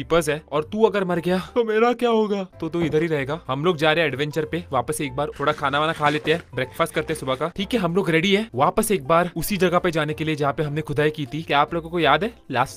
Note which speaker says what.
Speaker 1: peppers है और तू अगर मर गया तो मेरा क्या होगा तो तू इधर ही रहेगा हम लोग जा रहे हैं एडवेंचर पे वापस एक बार थोड़ा खाना वाना खा लेते हैं ब्रेकफास्ट करते हैं सुबह का ठीक है हम लोग रेडी है वापस एक बार उसी जगह पे जाने के लिए जहाँ पे हमने खुदाई की थी क्या आप लोगों को याद है लास्ट